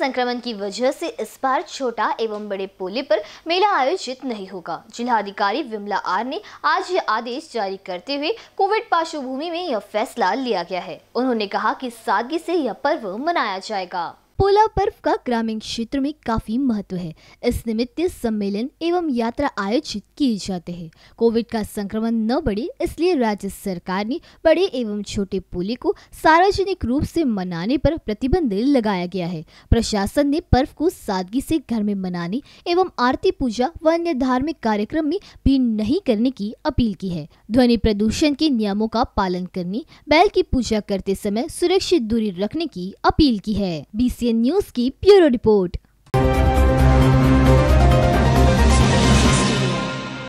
संक्रमण की वजह से इस बार छोटा एवं बड़े पोले पर मेला आयोजित नहीं होगा जिलाधिकारी विमला आर ने आज ये आदेश जारी करते हुए कोविड पार्श्वभूमि में यह फैसला लिया गया है उन्होंने कहा कि सादगी से यह पर्व मनाया जाएगा पोला पर्व का ग्रामीण क्षेत्र में काफी महत्व है इस निमित्त सम्मेलन एवं यात्रा आयोजित किए जाते हैं कोविड का संक्रमण न बढ़े इसलिए राज्य सरकार ने बड़े एवं छोटे पोले को सार्वजनिक रूप से मनाने पर प्रतिबंध लगाया गया है प्रशासन ने पर्व को सादगी से घर में मनाने एवं आरती पूजा व अन्य धार्मिक कार्यक्रम में भीड़ नहीं करने की अपील की है ध्वनि प्रदूषण के नियमों का पालन करने बैल की पूजा करते समय सुरक्षित दूरी रखने की अपील की है बीसी न्यूज की ब्यूरो रिपोर्ट